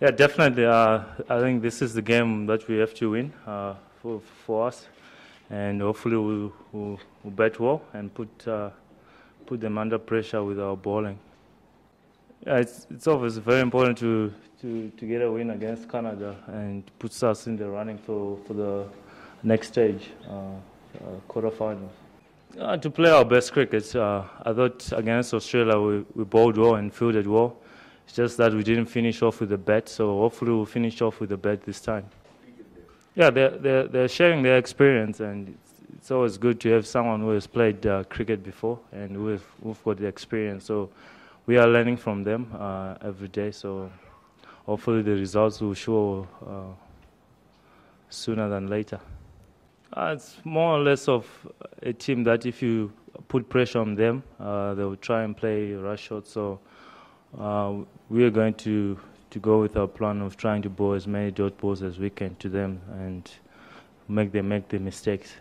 Yeah, definitely. Uh, I think this is the game that we have to win uh, for, for us, and hopefully we'll, we'll, we'll bat well and put uh, put them under pressure with our bowling. Yeah, it's it's obviously very important to, to, to get a win against Canada and puts us in the running for, for the next stage, uh, uh, quarterfinals. Uh, to play our best cricket, I thought against Australia we, we bowled well and fielded well it's just that we didn't finish off with the bet, so hopefully we'll finish off with the bet this time. Yeah, they're, they're, they're sharing their experience, and it's, it's, always good to have someone who has played uh, cricket before and who've, have got the experience. So we are learning from them uh, every day, so hopefully the results will show uh, sooner than later. Uh, it's more or less of a team that if you put pressure on them, uh, they will try and play rush shots. So uh, we are going to, to go with our plan of trying to bowl as many dot balls as we can to them and make them make their mistakes.